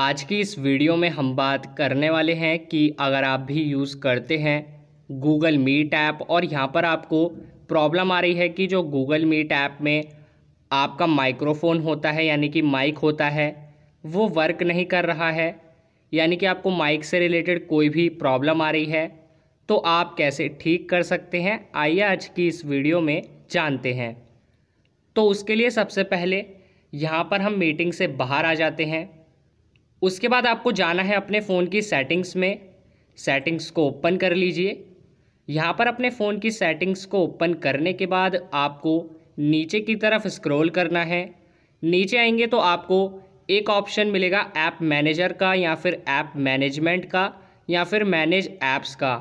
आज की इस वीडियो में हम बात करने वाले हैं कि अगर आप भी यूज़ करते हैं गूगल मीट ऐप और यहाँ पर आपको प्रॉब्लम आ रही है कि जो गूगल मीट ऐप में आपका माइक्रोफोन होता है यानी कि माइक होता है वो वर्क नहीं कर रहा है यानी कि आपको माइक से रिलेटेड कोई भी प्रॉब्लम आ रही है तो आप कैसे ठीक कर सकते हैं आइए आज की इस वीडियो में जानते हैं तो उसके लिए सबसे पहले यहाँ पर हम मीटिंग से बाहर आ जाते हैं उसके बाद आपको जाना है अपने फ़ोन की सेटिंग्स में सेटिंग्स को ओपन कर लीजिए यहाँ पर अपने फ़ोन की सेटिंग्स को ओपन करने के बाद आपको नीचे की तरफ स्क्रॉल करना है नीचे आएंगे तो आपको एक ऑप्शन मिलेगा ऐप मैनेजर का या फिर ऐप मैनेजमेंट का या फिर मैनेज ऐप्स का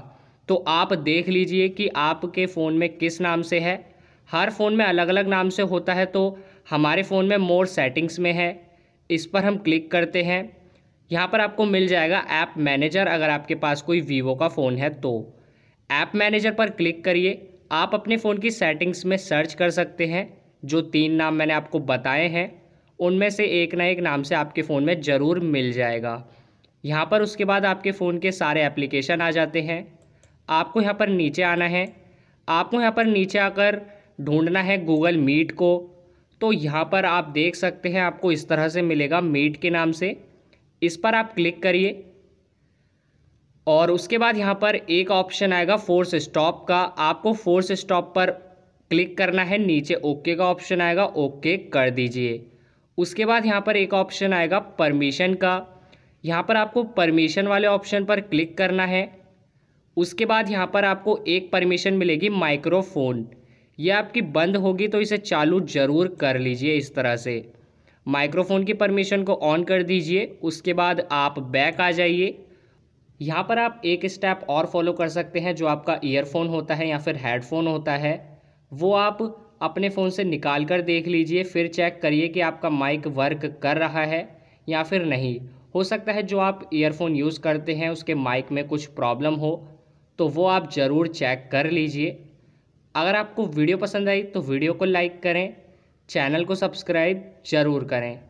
तो आप देख लीजिए कि आपके फ़ोन में किस नाम से है हर फ़ोन में अलग अलग नाम से होता है तो हमारे फ़ोन में मोर सेटिंग्स में है इस पर हम क्लिक करते हैं यहाँ पर आपको मिल जाएगा ऐप मैनेजर अगर आपके पास कोई वीवो का फ़ोन है तो ऐप मैनेजर पर क्लिक करिए आप अपने फ़ोन की सेटिंग्स में सर्च कर सकते हैं जो तीन नाम मैंने आपको बताए हैं उनमें से एक ना एक नाम से आपके फ़ोन में ज़रूर मिल जाएगा यहाँ पर उसके बाद आपके फ़ोन के सारे एप्लीकेशन आ जाते हैं आपको यहाँ पर नीचे आना है आपको यहाँ पर नीचे आकर ढूंढना है गूगल मीट को तो यहाँ पर आप देख सकते हैं आपको इस तरह से मिलेगा मीट के नाम से इस पर आप क्लिक करिए और उसके बाद यहाँ पर एक ऑप्शन आएगा फोर्स स्टॉप का आपको फोर्स स्टॉप पर क्लिक करना है नीचे ओके का ऑप्शन आएगा ओके कर दीजिए उसके बाद यहाँ पर एक ऑप्शन आएगा परमिशन का यहाँ पर आपको परमिशन वाले ऑप्शन पर क्लिक करना है उसके बाद यहाँ पर आपको एक परमिशन मिलेगी माइक्रोफोन ये आपकी बंद होगी तो इसे चालू ज़रूर कर लीजिए इस तरह से माइक्रोफोन की परमिशन को ऑन कर दीजिए उसके बाद आप बैक आ जाइए यहाँ पर आप एक स्टेप और फॉलो कर सकते हैं जो आपका ईयरफोन होता है या फिर हेडफोन होता है वो आप अपने फ़ोन से निकाल कर देख लीजिए फिर चेक करिए कि आपका माइक वर्क कर रहा है या फिर नहीं हो सकता है जो आप ईयरफोन यूज़ करते हैं उसके माइक में कुछ प्रॉब्लम हो तो वो आप ज़रूर चेक कर लीजिए अगर आपको वीडियो पसंद आई तो वीडियो को लाइक करें चैनल को सब्सक्राइब जरूर करें